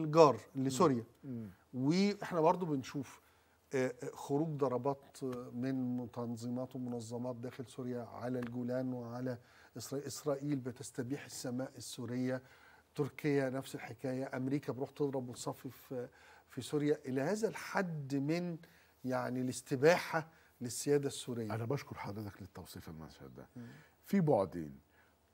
الجار لسوريا واحنا برضو بنشوف آه، آه، خروج ضربات آه، من تنظيمات ومنظمات داخل سوريا على الجولان وعلى إسرائيل, إسرائيل بتستبيح السماء السورية تركيا نفس الحكاية أمريكا بروح تضرب وتصفي في, في سوريا إلى هذا الحد من يعني الاستباحة للسيادة السورية أنا بشكر حضرتك للتوصيف المشهد ده في بعدين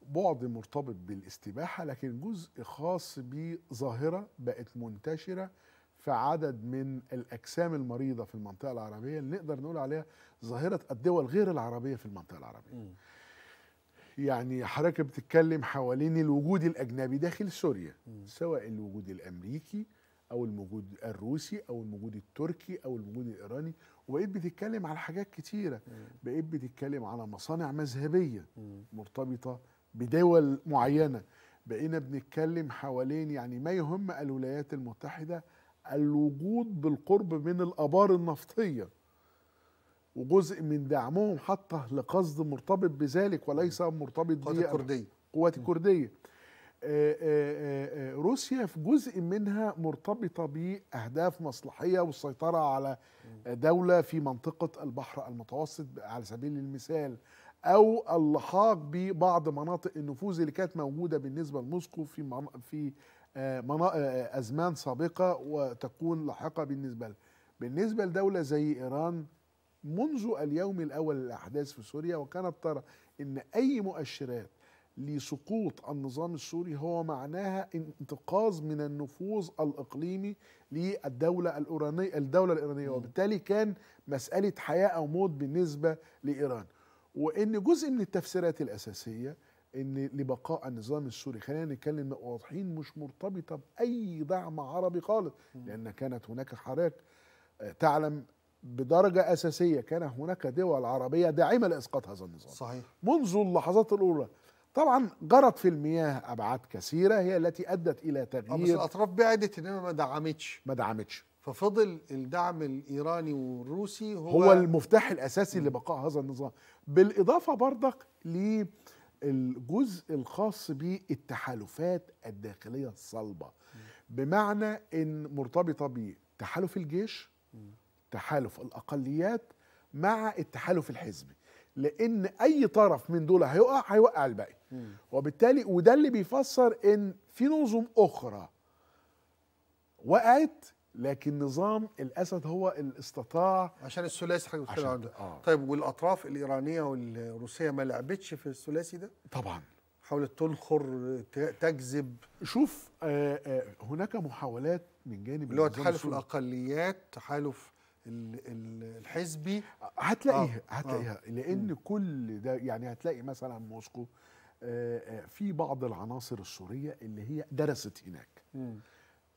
بعد مرتبط بالاستباحه لكن جزء خاص بظاهره بقت منتشره في عدد من الاجسام المريضه في المنطقه العربيه اللي نقدر نقول عليها ظاهره الدول غير العربيه في المنطقه العربيه. م. يعني حضرتك بتتكلم حوالين الوجود الاجنبي داخل سوريا م. سواء الوجود الامريكي او الوجود الروسي او الوجود التركي او الوجود الايراني وبقيت بتتكلم على حاجات كتيره م. بقيت بتتكلم على مصانع مذهبيه مرتبطه بدول معينه بقينا بنتكلم حوالين يعني ما يهم الولايات المتحده الوجود بالقرب من الابار النفطيه وجزء من دعمهم حتى لقصد مرتبط بذلك وليس مرتبط بقوات الكرديه قوات الكرديه آه، آه، آه، روسيا في جزء منها مرتبطة بأهداف مصلحية والسيطرة على دولة في منطقة البحر المتوسط على سبيل المثال او اللحاق ببعض مناطق النفوذ اللي كانت موجوده بالنسبه لموسكو في في آه، آه، ازمان سابقه وتكون لاحقه بالنسبه لها. بالنسبه لدوله زي ايران منذ اليوم الاول للاحداث في سوريا وكانت ترى ان اي مؤشرات لسقوط النظام السوري هو معناها انتقاص من النفوذ الاقليمي للدوله الايرانيه الدوله الايرانيه وبالتالي كان مساله حياه او موت بالنسبه لايران وان جزء من التفسيرات الاساسيه ان لبقاء النظام السوري خلينا نتكلم واضحين مش مرتبطه باي دعم عربي خالص لان كانت هناك حراك آه، تعلم بدرجة أساسية كان هناك دول عربية داعمة لإسقاط هذا النظام صحيح منذ اللحظات الأولى طبعا جرت في المياه أبعاد كثيرة هي التي أدت إلى آه، تغيير بس الأطراف بعدت إنما ما دعمتش ما دعمتش ففضل الدعم الايراني والروسي هو, هو المفتاح الاساسي لبقاء هذا النظام بالاضافه برضك للجزء الخاص بالتحالفات الداخليه الصلبه بمعنى ان مرتبطه بتحالف الجيش تحالف الاقليات مع التحالف الحزبي لان اي طرف من دول هيقع هيوقع الباقي وبالتالي وده اللي بيفسر ان في نظم اخرى وقعت لكن نظام الاسد هو اللي استطاع عشان الثلاثي حضرتك بتتكلم عنده. آه. طيب والاطراف الايرانيه والروسيه ما لعبتش في الثلاثي ده طبعا حاولت تنخر تجذب شوف آه آه هناك محاولات من جانب اللي هو تحالف الاقليات تحالف الحزبي هتلاقيها آه. هتلاقيها آه. لان م. كل ده يعني هتلاقي مثلا موسكو آه، آه، في بعض العناصر السوريه اللي هي درست هناك م.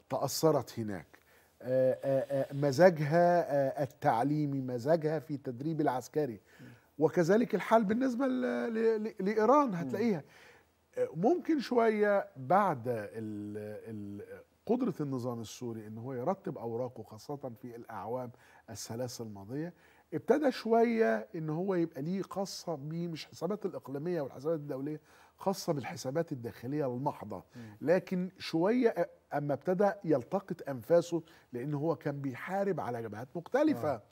تاثرت هناك آه، آه، آه، مزاجها التعليمي مزاجها في تدريب العسكري وكذلك الحال بالنسبة لإيران هتلاقيها ممكن شوية بعد قدرة النظام السوري أن هو يرتب أوراقه خاصة في الأعوام الثلاثة الماضية ابتدى شويه ان هو يبقى ليه خاصه بيه مش حسابات الاقليميه والحسابات الدوليه خاصه بالحسابات الداخليه المحضه لكن شويه اما ابتدى يلتقط انفاسه لان هو كان بيحارب على جبهات مختلفه آه.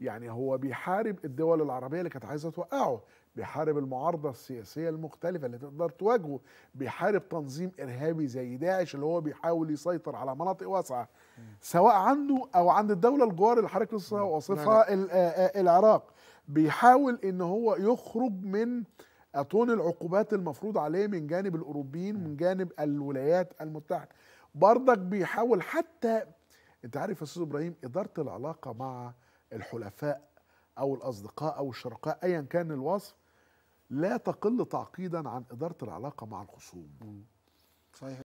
يعني هو بيحارب الدول العربيه اللي كانت عايزه توقعه بيحارب المعارضة السياسية المختلفة اللي تقدر تواجهه بيحارب تنظيم إرهابي زي داعش اللي هو بيحاول يسيطر على مناطق واسعة سواء عنده أو عند الدولة الجوار اللي حضرتك لسه واصفها آه، آه، العراق بيحاول ان هو يخرج من أطون العقوبات المفروض عليه من جانب الأوروبيين من جانب الولايات المتحدة برضك بيحاول حتى أنت عارف يا أستاذ إبراهيم إدارة العلاقة مع الحلفاء أو الأصدقاء أو الشركاء أيا كان الوصف لا تقل تعقيدا عن اداره العلاقه مع الخصوم صحيح